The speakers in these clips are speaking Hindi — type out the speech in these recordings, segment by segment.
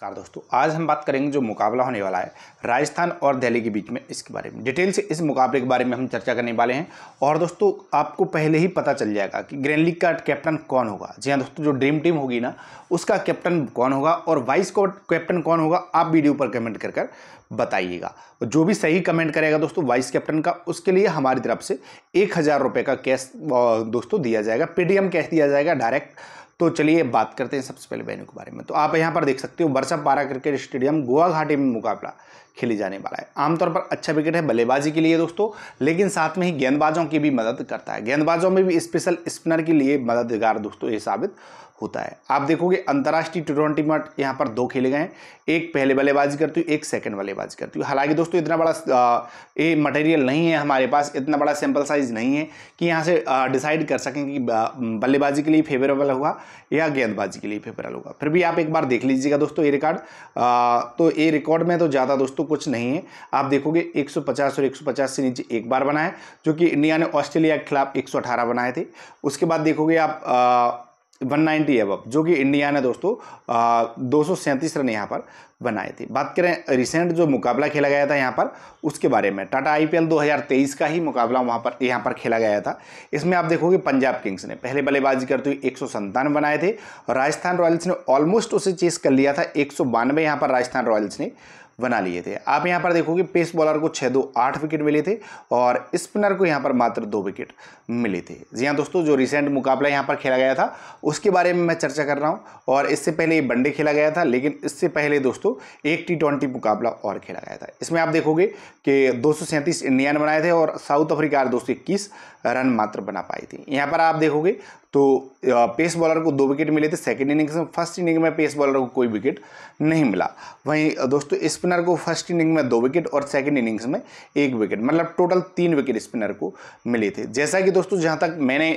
कार दोस्तों आज हम बात करेंगे जो मुकाबला होने वाला है राजस्थान और दिल्ली के बीच में इसके बारे में डिटेल से इस मुकाबले के बारे में हम चर्चा करने वाले हैं और दोस्तों आपको पहले ही पता चल जाएगा कि ग्रैंड लीग का कैप्टन कौन होगा जी हाँ दोस्तों जो ड्रीम टीम होगी ना उसका कैप्टन कौन होगा और वाइस कैप्टन कौन होगा आप वीडियो पर कमेंट कर कर बताइएगा जो भी सही कमेंट करेगा दोस्तों वाइस कैप्टन का उसके लिए हमारी तरफ से एक हज़ार रुपये का कैश दोस्तों दिया जाएगा पेटीएम कैश दिया जाएगा डायरेक्ट तो चलिए बात करते हैं सबसे पहले वेन्यू के बारे में तो आप यहाँ पर देख सकते हो वर्षा पारा क्रिकेट स्टेडियम गोवा घाटी में मुकाबला खेली जाने वाला है आमतौर पर अच्छा विकेट है बल्लेबाजी के लिए दोस्तों लेकिन साथ में ही गेंदबाजों की भी मदद करता है गेंदबाजों में भी स्पेशल स्पिनर के लिए मददगार दोस्तों ये साबित होता है आप देखोगे अंतर्राष्ट्रीय टी ट्वेंटी में यहाँ पर दो खेले गए हैं एक पहले बल्लेबाजी करती हूँ एक सेकंड बल्लेबाजी करती हूँ हालांकि दोस्तों इतना बड़ा ये मटेरियल नहीं है हमारे पास इतना बड़ा सैंपल साइज नहीं है कि यहाँ से डिसाइड कर सकें कि बल्लेबाजी के लिए फेवरेबल होगा या गेंदबाजी के लिए फेवरेबल होगा फिर भी आप एक बार देख लीजिएगा दोस्तों ये रिकॉर्ड तो ये रिकॉर्ड में तो ज़्यादा दोस्तों कुछ नहीं है आप देखोगे एक और एक से नीचे एक बार बनाए जो कि इंडिया ने ऑस्ट्रेलिया के खिलाफ एक बनाए थे उसके बाद देखोगे आप वन नाइन्टी एबब जो कि इंडिया ने दोस्तों दो सौ सैंतीस रन यहाँ पर बनाए थे बात करें रिसेंट जो मुकाबला खेला गया था यहाँ पर उसके बारे में टाटा आईपीएल 2023 का ही मुकाबला वहाँ पर यहाँ पर खेला गया था इसमें आप देखोगे पंजाब किंग्स ने पहले बल्लेबाजी करते हुए एक बनाए थे राजस्थान रॉयल्स ने ऑलमोस्ट उसे चेस कर लिया था एक सौ यहाँ पर राजस्थान रॉयल्स ने बना लिए थे आप यहाँ पर देखोगे पेस बॉलर को छः दो आठ विकेट मिले थे और स्पिनर को यहाँ पर मात्र दो विकेट मिले थे जी हाँ दोस्तों जो रिसेंट मुकाबला यहाँ पर खेला गया था उसके बारे में मैं चर्चा कर रहा हूँ और इससे पहले ये वनडे खेला गया था लेकिन इससे पहले दोस्तों एक टी मुकाबला और खेला गया था इसमें आप देखोगे कि दो इंडियन बनाए थे और साउथ अफ्रीका दोस्तों इक्कीस रन मात्र बना पाई थी यहाँ पर आप देखोगे तो पेस बॉलर को दो विकेट मिले थे सेकेंड इनिंग्स में फर्स्ट इनिंग में पेस बॉलर को कोई विकेट नहीं मिला वहीं दोस्तों स्पिनर को फर्स्ट इनिंग में दो विकेट और सेकेंड इनिंग्स में एक विकेट मतलब टोटल तीन विकेट स्पिनर को मिले थे जैसा कि दोस्तों जहाँ तक मैंने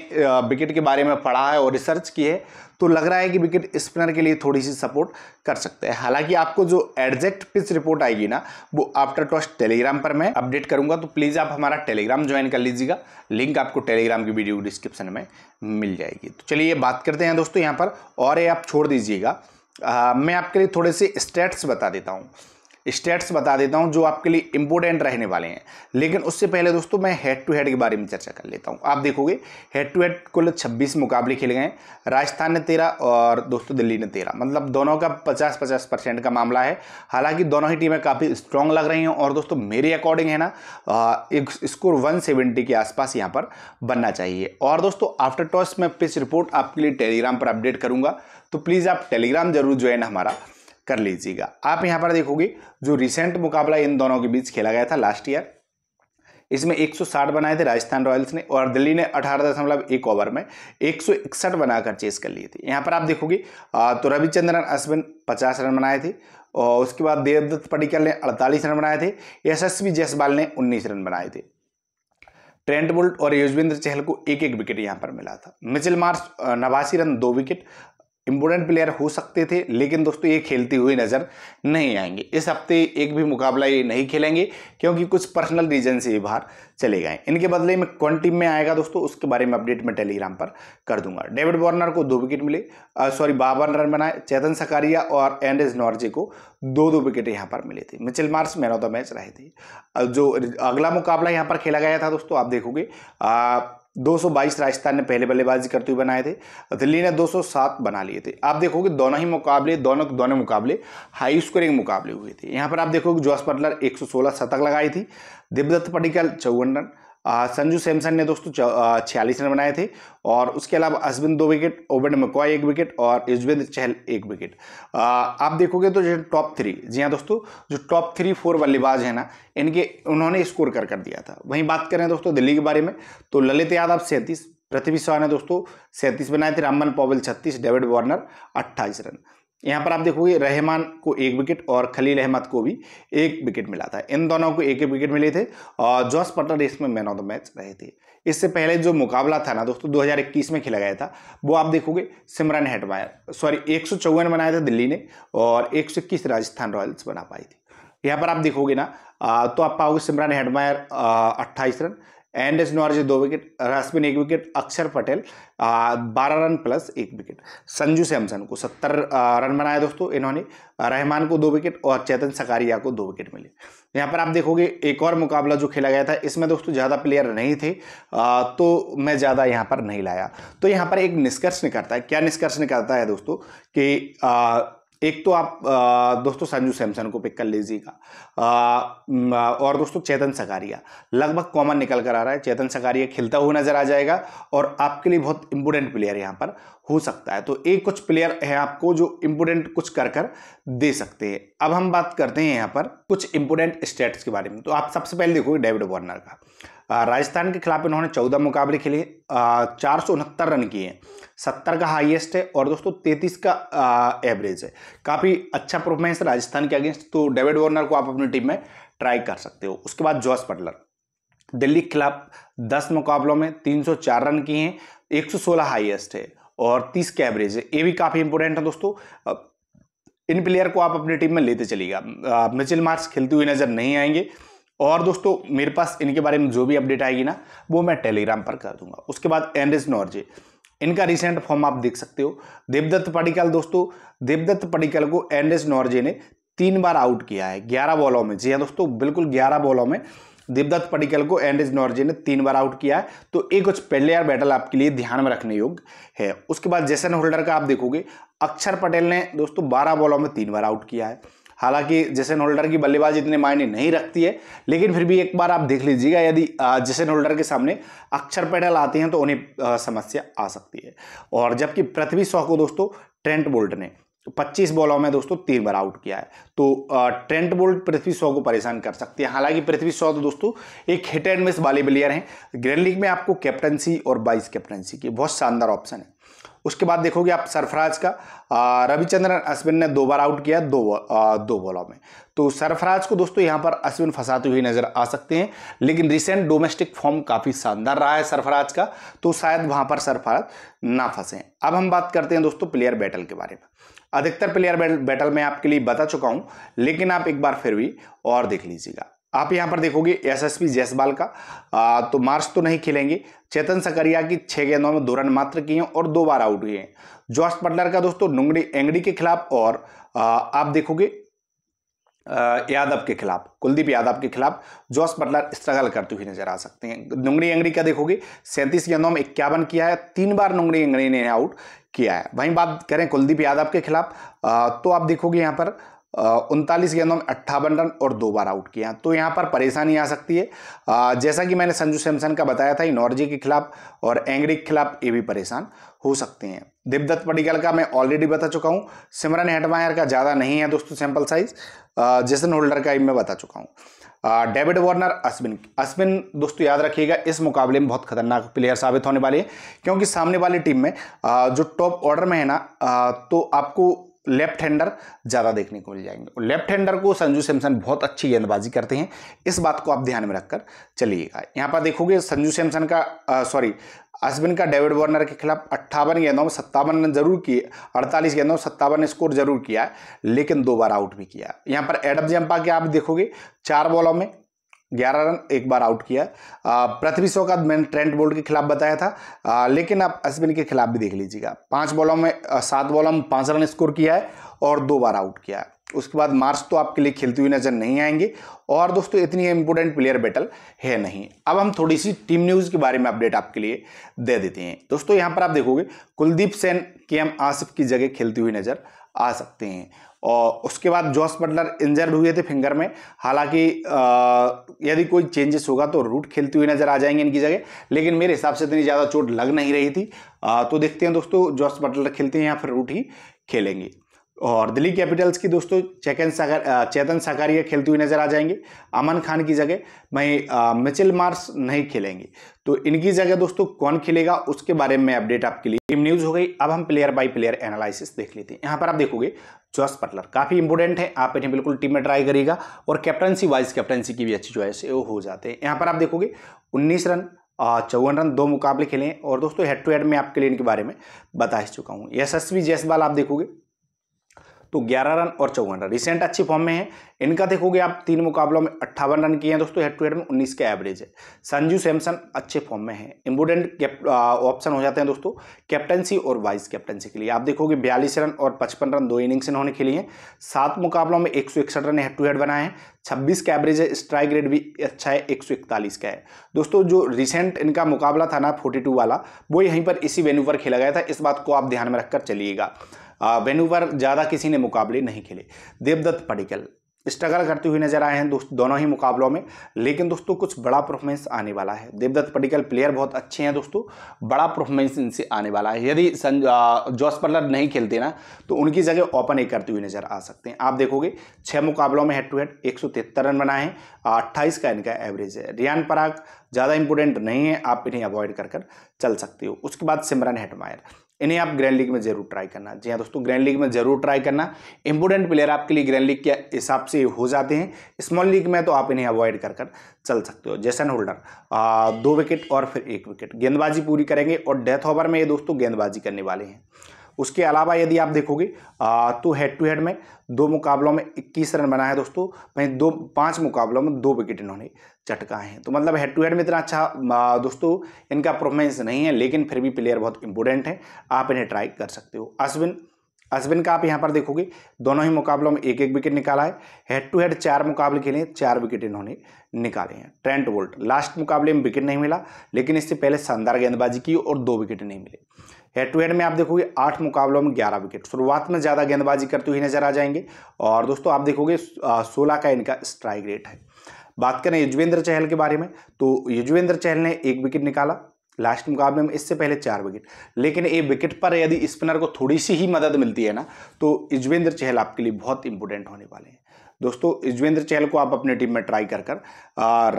विकेट के बारे में पढ़ा है और रिसर्च की है तो लग रहा है कि विकेट स्पिनर के लिए थोड़ी सी सपोर्ट कर सकते हैं हालांकि आपको जो एडजेक्ट पिच रिपोर्ट आएगी ना वो आफ्टर टॉस टेलीग्राम पर मैं अपडेट करूंगा तो प्लीज़ आप हमारा टेलीग्राम ज्वाइन कर लीजिएगा लिंक आपको टेलीग्राम की वीडियो डिस्क्रिप्शन में मिल जाएगी तो चलिए बात करते हैं दोस्तों यहाँ पर और ये आप छोड़ दीजिएगा मैं आपके लिए थोड़े से स्टेट्स बता देता हूँ स्टेट्स बता देता हूँ जो आपके लिए इम्पोर्टेंट रहने वाले हैं लेकिन उससे पहले दोस्तों मैं हेड टू हेड के बारे में चर्चा कर लेता हूँ आप देखोगे हेड टू हेड कुल छब्बीस मुकाबले खेले गए राजस्थान ने तेरह और दोस्तों दिल्ली ने तेरह मतलब दोनों का पचास पचास परसेंट का मामला है हालांकि दोनों ही टीमें काफ़ी स्ट्रांग लग रही हैं और दोस्तों मेरे अकॉर्डिंग है ना एक स्कोर वन सेवेंटी के आसपास यहाँ पर बनना चाहिए और दोस्तों आफ्टर टॉस में पिच रिपोर्ट आपके लिए टेलीग्राम पर अपडेट करूँगा तो प्लीज़ आप टेलीग्राम जरूर ज्वाइन हमारा कर लीजिएगा आप यहां पर देखोगे जो रिसेंट मुकाबला इन दोनों के बीच खेला गया था लास्ट ईयर इसमें 160 बनाए थे राजस्थान रॉयल्स ने और दिल्ली ने अठारह दशमलव एक ओवर में एक बनाकर चेस कर लिए थे यहां पर आप देखोगे तो रविचंद्रन अश्विन 50 रन बनाए थे और उसके बाद देवदत्त पडिकल ने 48 रन बनाए थे यशस्वी जयसवाल ने 19 रन बनाए थे ट्रेंट बोल्ट और युजवेंद्र चहल को एक एक विकेट यहां पर मिला था मिचिल मार्च नवासी रन दो विकेट इम्पोर्टेंट प्लेयर हो सकते थे लेकिन दोस्तों ये खेलते हुए नज़र नहीं आएंगे इस हफ्ते एक भी मुकाबला ये नहीं खेलेंगे क्योंकि कुछ पर्सनल रीजन से ये बाहर चले गए इनके बदले में कौन टीम में आएगा दोस्तों उसके बारे में अपडेट मैं टेलीग्राम पर कर दूंगा डेविड वार्नर को दो विकेट मिले सॉरी बावन रन बनाए चेतन सकारिया और एंड्रेज नॉर्जे को दो दो विकेट यहाँ पर मिले थे Mitchell Marsh man of the match रहे थे जो अगला मुकाबला यहाँ पर खेला गया था दोस्तों आप देखोगे 222 राजस्थान ने पहले बल्लेबाजी करते हुए बनाए थे दिल्ली ने 207 बना लिए थे आप देखोगे दोनों ही मुकाबले दोनों दोनों मुकाबले हाई स्कोरिंग मुकाबले हुए थे यहाँ पर आप देखोगे जॉस बटलर 116 शतक लगाई थी दिवदत्त पडिकल चौवन रन संजू सैमसन ने दोस्तों छियालीस रन बनाए थे और उसके अलावा अश्विन दो विकेट ओबेड मकवा एक विकेट और युजवेंद्र चहल एक विकेट आप देखोगे तो जो टॉप थ्री जी हाँ दोस्तों जो टॉप थ्री फोर बल्लेबाज हैं ना इनके उन्होंने स्कोर कर कर दिया था वहीं बात करें दोस्तों दिल्ली के बारे में तो ललित यादव सैंतीस पृथ्वी शाह ने दोस्तों सैंतीस बनाए थे रामबन पॉवल छत्तीस डेविड वार्नर अट्ठाईस रन यहाँ पर आप देखोगे रहमान को एक विकेट और खलील अहमद को भी एक विकेट मिला था इन दोनों को एक एक विकेट मिले थे और जॉस पटर इसमें मैन ऑफ द मैच रहे थे इससे पहले जो मुकाबला था ना दोस्तों 2021 में खेला गया था वो आप देखोगे सिमरन हेटवायर सॉरी एक बनाया था दिल्ली ने और एक राजस्थान रॉयल्स बना पाई थी यहाँ पर आप देखोगे ना तो आप पाओगे सिमरन हेडमायर अट्ठाईस रन एंड एस नॉर्जे दो विकेट रास्पिन एक विकेट अक्षर पटेल बारह रन प्लस एक विकेट संजू सैमसन को सत्तर रन बनाया दोस्तों इन्होंने रहमान को दो विकेट और चेतन सकारिया को दो विकेट मिले यहाँ पर आप देखोगे एक और मुकाबला जो खेला गया था इसमें दोस्तों ज़्यादा प्लेयर नहीं थे आ, तो मैं ज़्यादा यहाँ पर नहीं लाया तो यहाँ पर एक निष्कर्ष निकलता है क्या निष्कर्ष निकलता है दोस्तों कि एक तो आप दोस्तों संजू सैमसन को पिक कर लीजिएगा और दोस्तों चेतन सकारिया लगभग कॉमन निकल कर आ रहा है चेतन सकारिया खिलता हुआ नजर आ जाएगा और आपके लिए बहुत इंपोर्टेंट प्लेयर यहाँ पर हो सकता है तो एक कुछ प्लेयर हैं आपको जो इंपोर्टेंट कुछ कर कर दे सकते हैं अब हम बात करते हैं यहाँ पर कुछ इंपोर्टेंट स्टेट्स के बारे में तो आप सबसे पहले देखोगे डेविड वार्नर का राजस्थान के खिलाफ इन्होंने चौदह मुकाबले खेले चार सौ उनहत्तर रन किए सत्तर का हाईएस्ट है और दोस्तों तैतीस का एवरेज है काफ़ी अच्छा परफॉर्मेंस है राजस्थान के अगेंस्ट तो डेविड वॉर्नर को आप अपनी टीम में ट्राई कर सकते हो उसके बाद जॉस बटलर दिल्ली के खिलाफ दस मुकाबलों में तीन सौ चार रन किए हैं एक सौ सोलह हाइएस्ट है और तीस का एवरेज है ये भी काफ़ी इंपॉर्टेंट है दोस्तों इन प्लेयर को आप अपनी टीम में लेते चलिएगा मिचिल मार्क्स खेलते हुए नज़र नहीं आएंगे और दोस्तों मेरे पास इनके बारे में जो भी अपडेट आएगी ना वो मैं टेलीग्राम पर कर दूंगा उसके बाद एनरिज नॉर्जे इनका रिसेंट फॉर्म आप देख सकते हो देवदत्त पडिकल दोस्तों देवदत्त पडिकल को एनरिज नॉर्जे ने तीन बार आउट किया है ग्यारह बॉलों में जी हाँ दोस्तों बिल्कुल ग्यारह बॉलों में देवदत्त पडिकल को एंड्रिज नॉर्जे ने तीन बार आउट किया है तो एक कुछ पहले यार बैटल आपके लिए ध्यान में रखने योग्य है उसके बाद जैसन होल्डर का आप देखोगे अक्षर पटेल ने दोस्तों बारह बॉलों में तीन बार आउट किया है हालांकि जैसे होल्डर की बल्लेबाज इतने मायने नहीं रखती है लेकिन फिर भी एक बार आप देख लीजिएगा यदि जैसे होल्डर के सामने अक्षर पैडल आते हैं तो उन्हें समस्या आ सकती है और जबकि पृथ्वी शॉ को दोस्तों ट्रेंट बोल्ट ने 25 बॉलों में दोस्तों तीन बार आउट किया है तो ट्रेंट बोल्ट पृथ्वी शॉ को परेशान कर सकती है हालांकि पृथ्वी शॉ तो दोस्तों एक हिट एंड मिस वाले प्लेयर हैं ग्रैंड लीग में आपको कैप्टनसी और वाइस कैप्टनसी की बहुत शानदार ऑप्शन है उसके बाद देखोगे आप सरफराज का रविचंद्रन अश्विन ने दो बार आउट किया दो आ, दो बॉलों में तो सरफराज को दोस्तों यहाँ पर अश्विन फंसाते हुए नजर आ सकते हैं लेकिन रिसेंट डोमेस्टिक फॉर्म काफ़ी शानदार रहा है सरफराज का तो शायद वहाँ पर सरफराज ना फंसे अब हम बात करते हैं दोस्तों प्लेयर बैटल के बारे में अधिकतर प्लेयर बैटल मैं आपके लिए बता चुका हूँ लेकिन आप एक बार फिर भी और देख लीजिएगा आप यहां पर देखोगे एसएसपी जयसवाल का आ, तो मार्च तो नहीं खेलेंगे चेतन सकरिया की छह गेंदों में दो रन मात्र किए और दो बार आउट हुए हैं जॉर्ज पटलर का दोस्तों नुंगड़ी एंगड़ी के खिलाफ और आ, आप देखोगे यादव के खिलाफ कुलदीप यादव के खिलाफ जॉस बटलर स्ट्रगल करते हुए नजर आ सकते हैं नुंगड़ी एंगड़ी का देखोगे सैंतीस गेंदों में इक्यावन किया है तीन बार नुंगड़ी एंगड़ी ने आउट किया है वहीं बात करें कुलदीप यादव के खिलाफ तो आप देखोगे यहाँ पर उनतालीस गेंदों में अट्ठावन रन और दो बार आउट किया तो यहाँ पर परेशानी आ सकती है आ, जैसा कि मैंने संजू सैमसन का बताया था इनॉर्जी के खिलाफ और एंग्री के खिलाफ ये भी परेशान हो सकते हैं दिवदत्त पडिकल का मैं ऑलरेडी बता चुका हूँ सिमरन हेटमायर का ज़्यादा नहीं है दोस्तों सैंपल साइज जैसन होल्डर का भी मैं बता चुका हूँ डेविड वार्नर अश्विन अश्विन दोस्तों याद रखिएगा इस मुकाबले में बहुत खतरनाक प्लेयर साबित होने वाले हैं क्योंकि सामने वाली टीम में जो टॉप ऑर्डर में है ना तो आपको लेफ्ट हैंडर ज़्यादा देखने को मिल जाएंगे और लेफ्ट हैंडर को संजू सैमसन बहुत अच्छी गेंदबाजी करते हैं इस बात को आप ध्यान में रखकर चलिएगा यहाँ पर देखोगे संजू सैमसन का सॉरी अश्विन का डेविड वार्नर के खिलाफ अट्ठावन गेंदों में सत्तावन रन जरूर किए अड़तालीस गेंदों में सत्तावन स्कोर जरूर किया लेकिन दो बार आउट भी किया यहाँ पर एडम जम्पा के आप देखोगे चार बॉलों में ग्यारह रन एक बार आउट किया पृथ्वी शो का मैंने ट्रेंट बोल्ट के खिलाफ बताया था आ, लेकिन आप अश्विन के खिलाफ भी देख लीजिएगा पांच बॉलों में सात बॉलों में पांच रन स्कोर किया है और दो बार आउट किया है उसके बाद मार्च तो आपके लिए खेलते हुए नजर नहीं आएंगे और दोस्तों इतनी इंपॉर्टेंट प्लेयर बैटल है नहीं अब हम थोड़ी सी टीम न्यूज़ के बारे में अपडेट आपके लिए दे देते हैं दोस्तों यहाँ पर आप देखोगे कुलदीप सेन के एम आसिफ की जगह खेलते हुए नजर आ सकते हैं और उसके बाद जॉस बटलर इंजर्ड हुए थे फिंगर में हालांकि यदि कोई चेंजेस होगा तो रूट खेलती हुई नज़र आ जाएंगे इनकी जगह लेकिन मेरे हिसाब से तो इतनी ज़्यादा चोट लग नहीं रही थी आ, तो देखते हैं दोस्तों जॉस बटलर खेलते हैं या फिर रूट ही खेलेंगे और दिल्ली कैपिटल्स की दोस्तों चेकन सागर चेतन साकारिया खेलते हुए नजर आ जाएंगे अमन खान की जगह मैं मिचिल मार्स नहीं खेलेंगे तो इनकी जगह दोस्तों कौन खेलेगा उसके बारे में अपडेट आपके लिए टीम न्यूज हो गई अब हम प्लेयर बाय प्लेयर एनालिसिस देख लेते हैं यहाँ पर आप देखोगे जॉस पटलर काफी इंपोर्टेंट है आप इन्हें बिल्कुल टीम में ट्राई करिएगा और कैप्टनसी वाइस कैप्टनसी की भी अच्छी चॉइस है वो हो जाते हैं यहाँ पर आप देखोगे उन्नीस रन चौवन रन दो मुकाबले खेले और दोस्तों हेड टू हेड में आपके लिए इनके बारे में बता ही चुका हूँ यशस्वी जयसवाल आप देखोगे तो 11 रन और चौवन रन रिसेंट अच्छी फॉर्म में है इनका देखोगे आप तीन मुकाबलों में अट्ठावन रन किए हैं दोस्तों हेड टू हेड में उन्नीस का एवरेज है संजू सैमसन अच्छे फॉर्म में है इम्पोर्टेंट ऑप्शन हो जाते हैं दोस्तों कैप्टनसी और वाइस कैप्टनसी के लिए आप देखोगे बयालीस रन और पचपन रन दो इनिंग्स इन्होंने खेली हैं सात मुकाबलों में एक रन हेड टू हेड बनाए हैं छब्बीस का एवरेज है स्ट्राइक रेट भी अच्छा है एक का है दोस्तों जो रिसेंट इनका मुकाबला था ना फोर्टी वाला वो यहीं पर इसी वेन्यू पर खेला गया था इस बात को आप ध्यान में रखकर चलिएगा वेनुवर ज़्यादा किसी ने मुकाबले नहीं खेले देवदत्त पडिकल स्ट्रगल करते हुए नजर आए हैं दोस्त दोनों ही मुकाबलों में लेकिन दोस्तों कुछ बड़ा परफॉर्मेंस आने वाला है देवदत्त पडिकल प्लेयर बहुत अच्छे हैं दोस्तों बड़ा परफॉर्मेंस इनसे आने वाला है यदि जॉस पल्लर नहीं खेलते ना तो उनकी जगह ओपन ही करते हुए नजर आ सकते हैं आप देखोगे छः मुकाबलों में हेड टू हेड एक रन बनाए हैं अट्ठाईस का इनका एवरेज है रियान पराग ज़्यादा इंपोर्टेंट नहीं है आप इन्हें अवॉइड कर कर चल सकते हो उसके बाद सिमरन हेटमायर इन्हें आप ग्रैंड लीग में जरूर ट्राई करना जी हाँ दोस्तों ग्रैंड लीग में जरूर ट्राई करना इंपोर्टेंट प्लेयर आपके लिए ग्रैंड लीग के हिसाब से हो जाते हैं स्मॉल लीग में तो आप इन्हें अवॉइड कर कर चल सकते हो जैसन होल्डर दो विकेट और फिर एक विकेट गेंदबाजी पूरी करेंगे और डेथ ओवर में ये दोस्तों गेंदबाजी करने वाले हैं उसके अलावा यदि आप देखोगे तो हेड टू हेड में दो मुकाबलों में इक्कीस रन बना है दोस्तों वहीं दो पांच मुकाबलों में दो विकेट इन्होंने चटकाए हैं तो मतलब हेड टू हेड में इतना अच्छा दोस्तों इनका परफॉर्मेंस नहीं है लेकिन फिर भी प्लेयर बहुत इंपॉर्टेंट है आप इन्हें ट्राई कर सकते हो अश्विन अश्विन का आप यहाँ पर देखोगे दोनों ही मुकाबलों में एक एक विकेट निकाला है हेड टू हेड चार मुकाबले खेले चार विकेट इन्होंने निकाले हैं ट्रेंट वोल्ट लास्ट मुकाबले में विकेट नहीं मिला लेकिन इससे पहले शानदार गेंदबाजी की और दो विकेट नहीं मिले हेड टू हेड में आप देखोगे आठ मुकाबलों में ग्यारह विकेट शुरुआत में ज़्यादा गेंदबाजी करते हुए नजर आ जाएंगे और दोस्तों आप देखोगे सोलह का इनका स्ट्राइक रेट है बात करें युजवेंद्र चहल के बारे में तो युजवेंद्र चहल ने एक विकेट निकाला लास्ट मुकाबले में इससे पहले चार विकेट लेकिन ये विकेट पर यदि स्पिनर को थोड़ी सी ही मदद मिलती है ना तो युजवेंद्र चहल आपके लिए बहुत इंपॉर्टेंट होने वाले हैं दोस्तों युजवेंद्र चहल को आप अपने टीम में ट्राई कर कर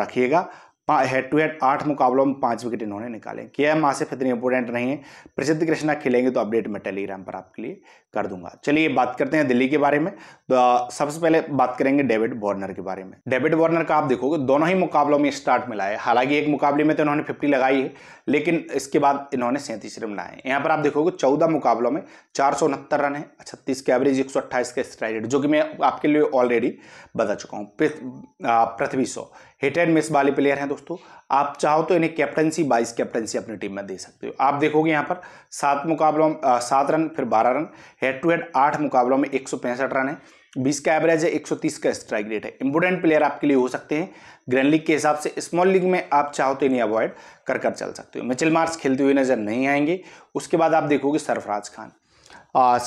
रखिएगा हेड टू हेड आठ मुकाबलों में पांच विकेट इन्होंने निकाले के एम आसिफ इतने इंपोर्टेंट नहीं है प्रसिद्ध कृष्णा खेलेंगे तो अपडेट मैं टेलीग्राम पर आपके लिए कर दूंगा चलिए बात करते हैं दिल्ली के बारे में तो सबसे पहले बात करेंगे डेविड वार्नर के बारे में डेविड वार्नर का आप देखोगे दोनों ही मुकाबलों में स्टार्ट मिला है हालांकि एक मुकाबले में तो इन्होंने फिफ्टी लगाई है लेकिन इसके बाद इन्होंने सैंतीस रन बनाए यहाँ पर आप देखोगे चौदह मुकाबलों में चार रन है छत्तीस अच्छा, के एवरेज एक का स्ट्राइक रेट जो कि मैं आपके लिए ऑलरेडी बता चुका हूँ Prithvi Shaw hit and miss वाले प्लेयर हैं दोस्तों आप चाहो तो इन्हें कैप्टनसी बाइस कैप्टनसी अपनी टीम में दे सकते हो आप देखोगे यहाँ पर सात मुकाबलों सात रन फिर बारह रन हेड टू हेड आठ मुकाबलों में एक रन है बीस का एवरेज है एक का स्ट्राइक रेट है इंपोर्टेंट प्लेयर आपके लिए हो सकते हैं ग्रैंड लीग के हिसाब से स्मॉल लीग में आप चाहो तो इन्हें अवॉइड कर कर चल सकते हो मिचिल मार्क्स खेलते हुए नजर नहीं आएंगे उसके बाद आप देखोगे सरफराज खान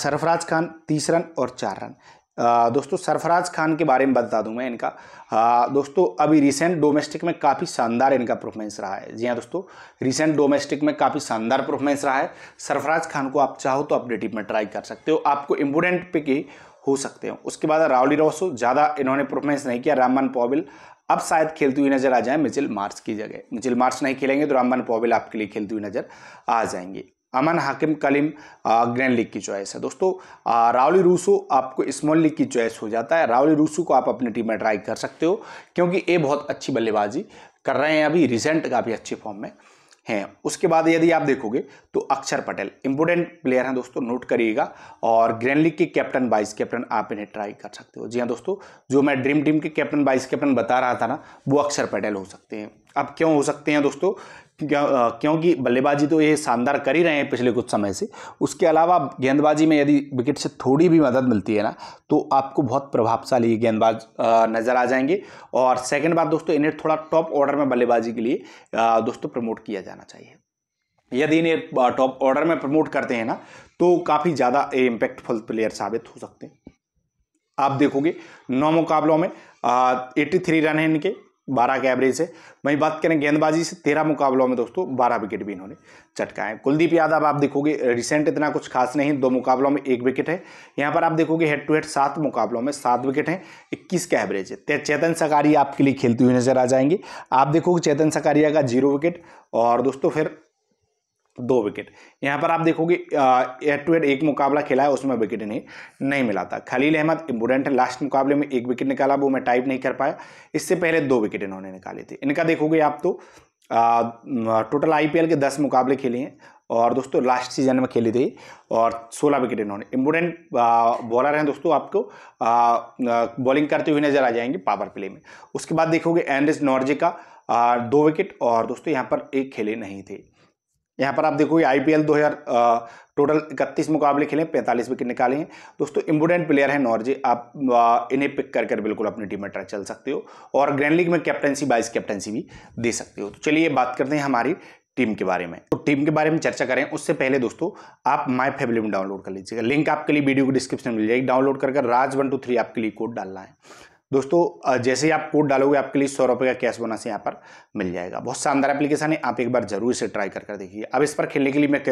सरफराज खान तीस रन और चार रन दोस्तों सरफराज खान के बारे में बता दूं मैं इनका आ, दोस्तों अभी रिसेंट डोमेस्टिक में काफ़ी शानदार इनका परफॉर्मेंस रहा है जी हाँ दोस्तों रिसेंट डोमेस्टिक में काफ़ी शानदार परफॉर्मेंस रहा है सरफराज खान को आप चाहो तो अपडेटिव में ट्राई कर सकते हो आपको इम्पोर्टेंट पे के हो सकते हो उसके बाद रावली रोसो ज़्यादा इन्होंने परफॉर्मेंस नहीं किया रामबन पॉबिल अब शायद खेलती हुई नजर आ जाए मिचिल मार्च की जगह मिचिल मार्च नहीं खेलेंगे तो रामबन पॉबिल आपके लिए खेलती हुई नजर आ जाएंगे अमन हाकिम कलीम ग्रैंड लीग की चॉइस है दोस्तों रावली रूसो आपको स्मॉल लीग की चॉइस हो जाता है रावली रूसो को आप अपनी टीम में ट्राई कर सकते हो क्योंकि ये बहुत अच्छी बल्लेबाजी कर रहे हैं अभी रिसेंट काफ़ी अच्छे फॉर्म में हैं उसके बाद यदि आप देखोगे तो अक्षर पटेल इंपोर्टेंट प्लेयर हैं दोस्तों नोट करिएगा और ग्रैंड लीग के कैप्टन वाइस कैप्टन आप इन्हें ट्राई कर सकते हो जी हाँ दोस्तों जो मैं ड्रीम टीम के कैप्टन वाइस कैप्टन बता रहा था ना वो अक्षर पटेल हो सकते हैं अब क्यों हो सकते हैं दोस्तों क्योंकि बल्लेबाजी तो ये शानदार कर ही रहे हैं पिछले कुछ समय से उसके अलावा गेंदबाजी में यदि विकेट से थोड़ी भी मदद मिलती है ना तो आपको बहुत प्रभावशाली गेंदबाज नज़र आ जाएंगे और सेकंड बात दोस्तों इन्हें थोड़ा टॉप ऑर्डर में बल्लेबाजी के लिए दोस्तों प्रमोट किया जाना चाहिए यदि इन्हें टॉप ऑर्डर में प्रमोट करते हैं ना तो काफ़ी ज़्यादा इम्पैक्टफुल प्लेयर साबित हो सकते हैं आप देखोगे नौ मुकाबलों में एट्टी थ्री रन हैं इनके बारह के एवरेज है वहीं बात करें गेंदबाजी से तेरह मुकाबलों में दोस्तों बारह विकेट भी इन्होंने चटकाए हैं कुलदीप यादव आप देखोगे रिसेंट इतना कुछ खास नहीं दो मुकाबलों में एक विकेट है यहाँ पर आप देखोगे हेड टू हेड सात मुकाबलों में सात विकेट हैं इक्कीस का एवरेज है चेतन सकारिया आपके लिए खेलते हुए नजर आ जाएंगे आप देखोगे चेतन सकारिया का जीरो विकेट और दोस्तों फिर दो विकेट यहाँ पर आप देखोगे एट टू एड एक मुकाबला खेला है उसमें विकेट इन्हें नहीं मिला था खलील अहमद इम्पोर्टेंट है लास्ट मुकाबले में एक विकेट निकाला वो मैं टाइप नहीं कर पाया इससे पहले दो विकेट इन्होंने निकाले थे इनका देखोगे आप तो टोटल आईपीएल के दस मुकाबले खेले हैं और दोस्तों लास्ट सीजन में खेली थी और 16 विकेट इन्होंने इम्पोर्टेंट बॉलर हैं दोस्तों आपको बॉलिंग करते हुए नजर आ जाएंगे पावर प्ले में उसके बाद देखोगे एनरिस नॉर्जे का दो विकेट और दोस्तों यहाँ पर एक खेले नहीं थे यहाँ पर आप देखोगे आई पी एल दो हज़ार टोटल इकतीस मुकाबले खेले पैंतालीस विकेट निकाले हैं दोस्तों इम्पोर्टेंट प्लेयर है नॉर्जे आप आ, इन्हें पिक कर कर बिल्कुल अपनी टीम में ट्रैक चल सकते हो और ग्रैंड लीग में कैप्टनसी वाइस कैप्टनसी भी दे सकते हो तो चलिए बात करते हैं हमारी टीम के बारे में तो टीम के बारे में चर्चा करें उससे पहले दोस्तों आप माई फैमिली में डाउनलोड कर लीजिएगा लिंक आपके लिए वीडियो को डिस्क्रिप्शन में मिल जाएगी डाउनलोड कर राज वन टू थ्री आपके लिए कोड डालना है दोस्तों जैसे ही आप कोड डालोगे आपके लिए सौ रुपये का कैश बोनस यहाँ पर मिल जाएगा बहुत शानदार एप्लीकेशन है आप एक बार जरूर इसे ट्राई कर कर देखिए अब इस पर खेलने के लिए मैं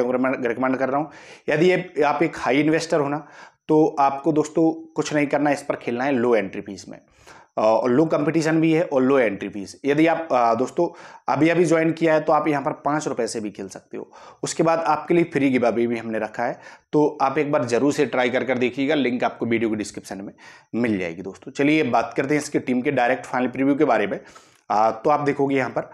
रिकमेंड कर रहा हूँ यदि आप एक हाई इन्वेस्टर होना तो आपको दोस्तों कुछ नहीं करना इस पर खेलना है लो एंट्री फीस में और लो कंपटीशन भी है और लो एंट्री फीस यदि आप दोस्तों अभी अभी ज्वाइन किया है तो आप यहाँ पर पाँच रुपये से भी खेल सकते हो उसके बाद आपके लिए फ्री गिव अभी भी हमने रखा है तो आप एक बार ज़रूर से ट्राई कर कर देखिएगा लिंक आपको वीडियो के डिस्क्रिप्शन में मिल जाएगी दोस्तों चलिए बात करते हैं इसके टीम के डायरेक्ट फाइनल प्रिव्यू के बारे में तो आप देखोगे यहाँ पर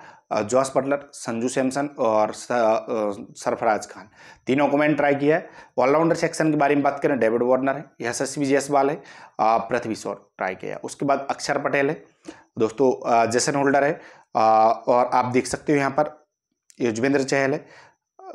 जॉस बटलर संजू सैमसन और सरफराज खान तीनों को मैंने ट्राई किया है ऑलराउंडर सेक्शन के बारे में बात करें डेविड वार्नर है यशस्वी जयसवाल है पृथ्वी शोर ट्राई किया है उसके बाद अक्षर पटेल है दोस्तों जैसन होल्डर है और आप देख सकते हो यहाँ पर युजवेंद्र चहल है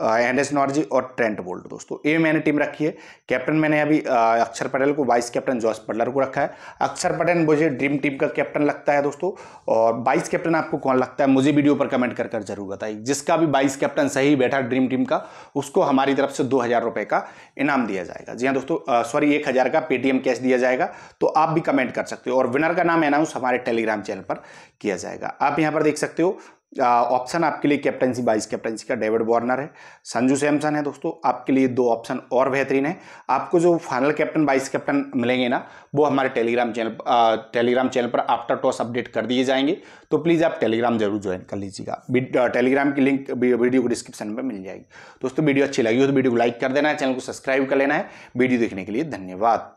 एंडस एस नॉर्जी और ट्रेंट बोल्ट दोस्तों ये मैंने टीम रखी है कैप्टन मैंने अभी अक्षर पटेल को वाइस कैप्टन जॉस पटलर को रखा है अक्षर पटेल मुझे ड्रीम टीम का कैप्टन लगता है दोस्तों और वाइस कैप्टन आपको कौन लगता है मुझे वीडियो पर कमेंट कर कर जरूर बताइए जिसका भी वाइस कैप्टन सही बैठा ड्रीम टीम का उसको हमारी तरफ से दो हज़ार रुपये का इनाम दिया जाएगा जी हाँ दोस्तों सॉरी एक हज़ार का पेटीएम कैश दिया जाएगा तो आप भी कमेंट कर सकते हो और विनर का नाम अनाउंस हमारे टेलीग्राम चैनल पर किया जाएगा आप यहाँ पर देख सकते हो ऑप्शन आपके लिए कैप्टनसी बाइस कैप्टनसी का डेविड वार्नर है संजू सैमसन है दोस्तों आपके लिए दो ऑप्शन और बेहतरीन है आपको जो फाइनल कैप्टन बाइस कैप्टन मिलेंगे ना वो हमारे टेलीग्राम चैनल टेलीग्राम चैनल पर आफ्टर टॉस अपडेट कर दिए जाएंगे तो प्लीज़ आप टेलीग्राम जरूर ज्वाइन कर लीजिएगा टेलीग्राम की लिंक वीडियो को डिस्क्रिप्शन में मिल जाएगी दोस्तों वीडियो अच्छी लगी हो तो वीडियो को लाइक कर देना है चैनल को सब्सक्राइब कर लेना है वीडियो देखने के लिए धन्यवाद